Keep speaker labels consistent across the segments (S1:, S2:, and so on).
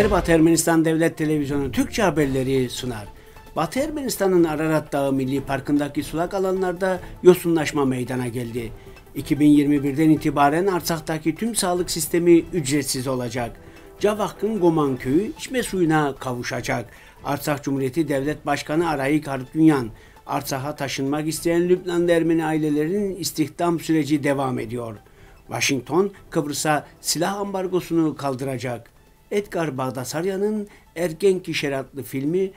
S1: Her Batı Ermenistan Devlet Televizyonu Türkçe haberleri sunar. Batı Ermenistan'ın Ararat Dağı Milli Parkı'ndaki sulak alanlarda yosunlaşma meydana geldi. 2021'den itibaren Arsak'taki tüm sağlık sistemi ücretsiz olacak. Cavak'ın Goman Köyü içme suyuna kavuşacak. Arsak Cumhuriyeti Devlet Başkanı Arayik Hardünyan, Arsak'a taşınmak isteyen Lübnanlı Ermeni ailelerin istihdam süreci devam ediyor. Washington, Kıbrıs'a silah ambargosunu kaldıracak. Edgar Bağdasaryan'ın Ergenki Şeratlı filmi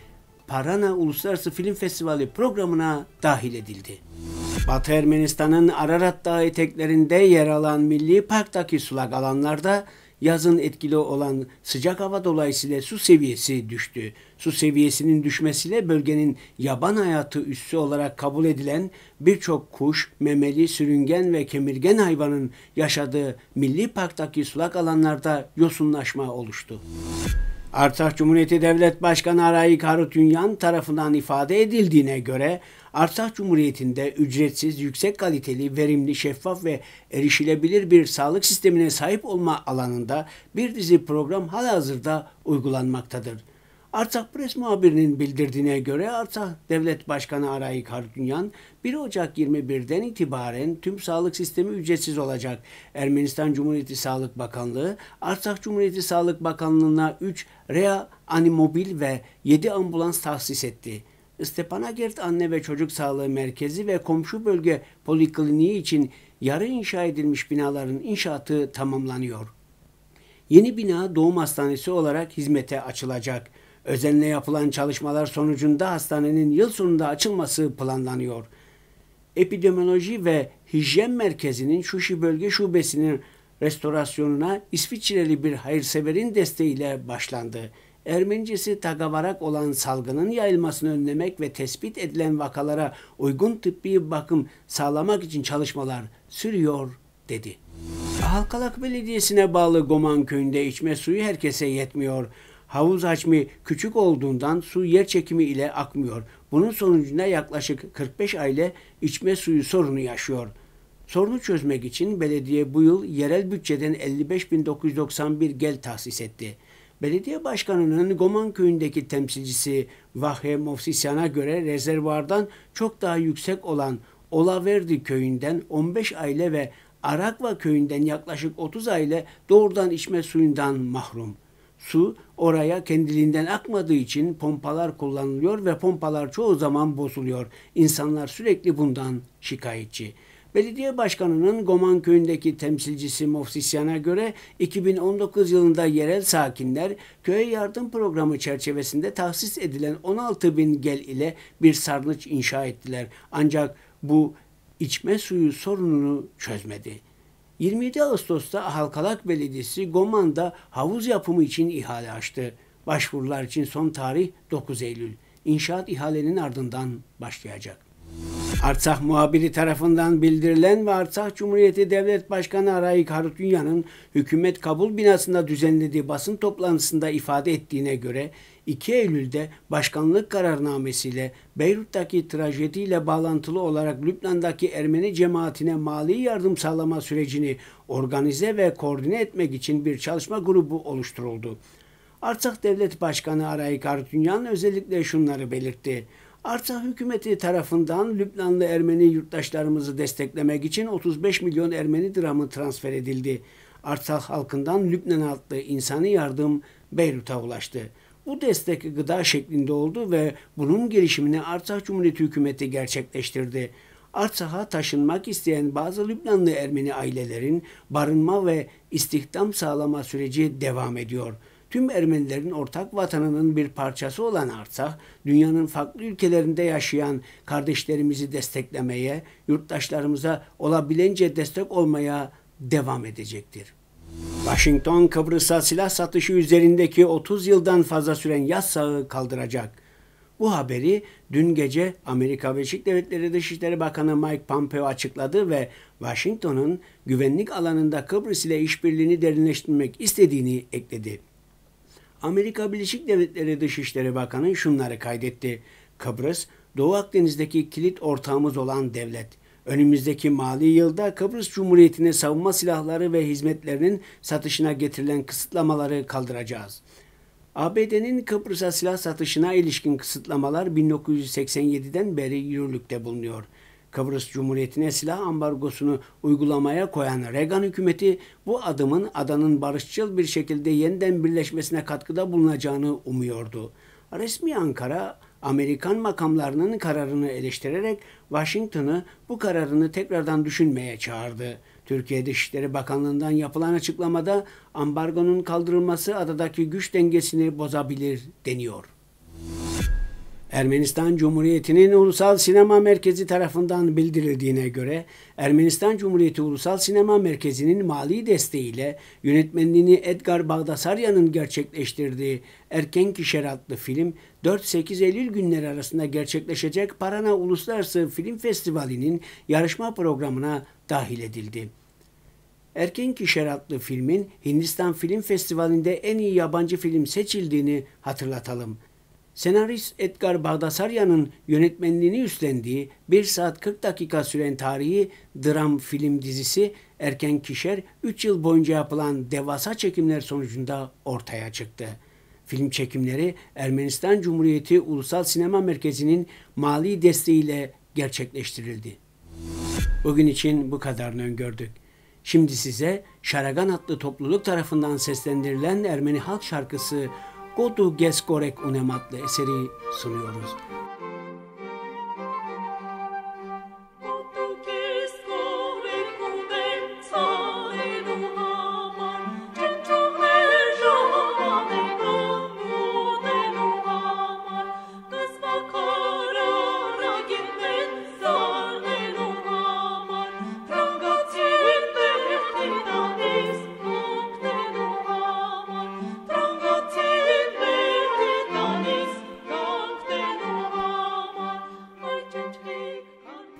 S1: Parana Uluslararası Film Festivali programına dahil edildi. Batı Ermenistan'ın Ararat Dağı eteklerinde yer alan Milli Park'taki sulak alanlarda yazın etkili olan sıcak hava dolayısıyla su seviyesi düştü. Su seviyesinin düşmesiyle bölgenin yaban hayatı üssü olarak kabul edilen birçok kuş, memeli, sürüngen ve kemirgen hayvanın yaşadığı milli parktaki sulak alanlarda yosunlaşma oluştu. Artsakh Cumhuriyeti Devlet Başkanı Arayik Harutyunyan tarafından ifade edildiğine göre Artsakh Cumhuriyeti'nde ücretsiz, yüksek kaliteli, verimli, şeffaf ve erişilebilir bir sağlık sistemine sahip olma alanında bir dizi program halihazırda uygulanmaktadır. Artsakh Press muhabirinin bildirdiğine göre Artsakh Devlet Başkanı Aray Kartunyan 1 Ocak 21'den itibaren tüm sağlık sistemi ücretsiz olacak. Ermenistan Cumhuriyeti Sağlık Bakanlığı Artsakh Cumhuriyeti Sağlık Bakanlığı'na 3 rea animobil ve 7 ambulans tahsis etti. Stepanakert Anne ve Çocuk Sağlığı Merkezi ve komşu bölge polikliniği için yarı inşa edilmiş binaların inşaatı tamamlanıyor. Yeni bina doğum hastanesi olarak hizmete açılacak. Özenle yapılan çalışmalar sonucunda hastanenin yıl sonunda açılması planlanıyor. Epidemioloji ve Hijyen Merkezi'nin Şuşi Bölge Şubesi'nin restorasyonuna İsviçreli bir hayırseverin desteğiyle başlandı. Ermenicesi tagavarak olan salgının yayılmasını önlemek ve tespit edilen vakalara uygun tıbbi bakım sağlamak için çalışmalar sürüyor dedi. Halkalak Belediyesi'ne bağlı Goman köyünde içme suyu herkese yetmiyor. Havuz hacmi küçük olduğundan su yer çekimi ile akmıyor. Bunun sonucunda yaklaşık 45 aile içme suyu sorunu yaşıyor. Sorunu çözmek için belediye bu yıl yerel bütçeden 55.991 gel tahsis etti. Belediye başkanının Goman köyündeki temsilcisi Vahye Mofsisyan'a göre rezervardan çok daha yüksek olan Olaverdi köyünden 15 aile ve Arakva köyünden yaklaşık 30 aile doğrudan içme suyundan mahrum su oraya kendiliğinden akmadığı için pompalar kullanılıyor ve pompalar çoğu zaman bozuluyor. İnsanlar sürekli bundan şikayetçi. Belediye Başkanı'nın Goman köyündeki temsilcisi Mofsisyan'a göre 2019 yılında yerel sakinler köye yardım programı çerçevesinde tahsis edilen 16 bin gel ile bir sarnıç inşa ettiler. Ancak bu içme suyu sorununu çözmedi. 27 Ağustos'ta Halkalak Belediyesi Goman'da havuz yapımı için ihale açtı. Başvurular için son tarih 9 Eylül. İnşaat ihalenin ardından başlayacak. Artsakh muhabiri tarafından bildirilen ve Artsakh Cumhuriyeti Devlet Başkanı Araik Harutyunyan'ın hükümet kabul binasında düzenlediği basın toplantısında ifade ettiğine göre 2 Eylül'de başkanlık kararnamesiyle Beyrut'taki trajediyle bağlantılı olarak Lübnan'daki Ermeni cemaatine mali yardım sağlama sürecini organize ve koordine etmek için bir çalışma grubu oluşturuldu. Artsakh Devlet Başkanı Araik Harutyunyan özellikle şunları belirtti. Artsakh hükümeti tarafından Lübnanlı Ermeni yurttaşlarımızı desteklemek için 35 milyon Ermeni dramı transfer edildi. Artsakh halkından Lübnan adlı insani yardım Beyrut'a ulaştı. Bu destek gıda şeklinde oldu ve bunun girişimini Artsakh Cumhuriyeti hükümeti gerçekleştirdi. Artsakh'a taşınmak isteyen bazı Lübnanlı Ermeni ailelerin barınma ve istihdam sağlama süreci devam ediyor.'' tüm Ermenilerin ortak vatanının bir parçası olan Artsakh, dünyanın farklı ülkelerinde yaşayan kardeşlerimizi desteklemeye, yurttaşlarımıza olabilence destek olmaya devam edecektir. Washington Kıbrıs'a silah satışı üzerindeki 30 yıldan fazla süren yasağı kaldıracak. Bu haberi dün gece Amerika Birleşik Devletleri Dışişleri Bakanı Mike Pompeo açıkladı ve Washington'un güvenlik alanında Kıbrıs ile işbirliğini derinleştirmek istediğini ekledi. Amerika Birleşik Devletleri Dışişleri Bakanı şunları kaydetti. Kıbrıs, Doğu Akdeniz'deki kilit ortağımız olan devlet. Önümüzdeki mali yılda Kıbrıs Cumhuriyeti'ne savunma silahları ve hizmetlerinin satışına getirilen kısıtlamaları kaldıracağız. ABD'nin Kıbrıs'a silah satışına ilişkin kısıtlamalar 1987'den beri yürürlükte bulunuyor.'' Kıbrıs Cumhuriyeti'ne silah ambargosunu uygulamaya koyan Reagan hükümeti bu adımın adanın barışçıl bir şekilde yeniden birleşmesine katkıda bulunacağını umuyordu. Resmi Ankara Amerikan makamlarının kararını eleştirerek Washington'ı bu kararını tekrardan düşünmeye çağırdı. Türkiye Dışişleri Bakanlığı'ndan yapılan açıklamada ambargonun kaldırılması adadaki güç dengesini bozabilir deniyor. Ermenistan Cumhuriyeti'nin Ulusal Sinema Merkezi tarafından bildirildiğine göre Ermenistan Cumhuriyeti Ulusal Sinema Merkezi'nin mali desteğiyle yönetmenliğini Edgar Bagdasarya'nın gerçekleştirdiği Erken Kişer adlı film 4-8 Eylül günleri arasında gerçekleşecek Parana Uluslararası Film Festivali'nin yarışma programına dahil edildi. Erken Kişer adlı filmin Hindistan Film Festivali'nde en iyi yabancı film seçildiğini hatırlatalım. Senarist Edgar Bağdasaryan'ın yönetmenliğini üstlendiği 1 saat 40 dakika süren tarihi dram film dizisi Erken Kişer 3 yıl boyunca yapılan devasa çekimler sonucunda ortaya çıktı. Film çekimleri Ermenistan Cumhuriyeti Ulusal Sinema Merkezi'nin mali desteğiyle gerçekleştirildi. Bugün için bu kadarını öngördük. Şimdi size Şaragan adlı topluluk tarafından seslendirilen Ermeni halk şarkısı Godu Geskorek Unematlı eseri sunuyoruz.